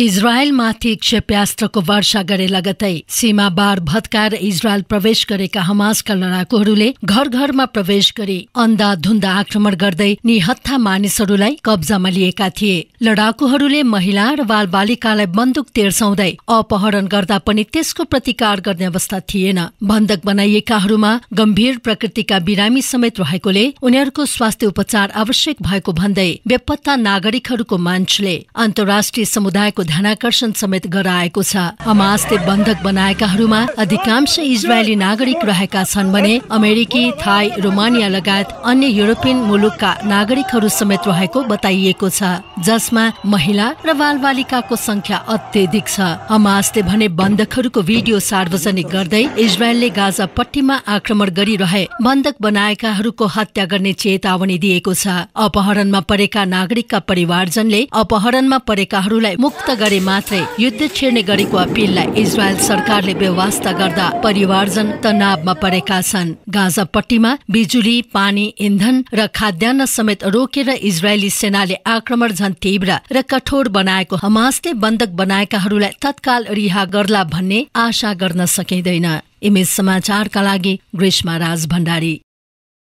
इजरायलमाथि क्षेप्यास्त्रको वर्षा गरे लगतै सीमा बार भत्काएर इजरायल प्रवेश गरेका हमासका लडाकुहरूले घर घरमा प्रवेश गरी धुन्दा आक्रमण गर्दै निहत्था मानिसहरूलाई कब्जामा लिएका थिए लडाकुहरूले महिला र बालबालिकालाई बन्दुक तेर्साउँदै अपहरण गर्दा पनि त्यसको प्रतिकार गर्ने अवस्था थिएन बन्दक बनाइएकाहरूमा गम्भीर प्रकृतिका बिरामी समेत रहेकोले उनीहरूको स्वास्थ्य उपचार आवश्यक भएको भन्दै बेपत्ता नागरिकहरूको मान्छले अन्तर्राष्ट्रिय समुदायको ध्यानाकर्षण समेत गराएको छ अमासले बन्धक बनाएकाहरूमा अधिकांश इजरायली नागरिक रहेका छन् भने अमेरिकी थाई रोमानिया लगायत अन्य युरोपियन मुलुकका नागरिकहरू समेत रहेको बताइएको छ जसमा महिला र बालबालिकाको संख्या अत्यधिक छ अमासले भने बन्धकहरूको भिडियो सार्वजनिक गर्दै इजरायलले गाजा पट्टीमा आक्रमण गरिरहे बन्धक बनाएकाहरूको हत्या गर्ने चेतावनी दिएको छ अपहरणमा परेका नागरिकका परिवारजनले अपहरणमा परेकाहरूलाई मुक्त गरे मात्रै युद्ध छिर्ने गरेको अपिललाई इजरायल सरकारले व्यवस्था गर्दा परिवारजन तनावमा परेका छन् गाजापट्टिमा बिजुली पानी इन्धन र खाद्यान्न समेत रोकेर इजरायली सेनाले आक्रमण झन् तीव्र र कठोर बनाएको हमासले बन्धक बनाएकाहरूलाई तत्काल रिहा गर्ला भन्ने आशा गर्न सकिँदैन इमेज समाचारका लागि ग्रीष्मा राज भण्डारी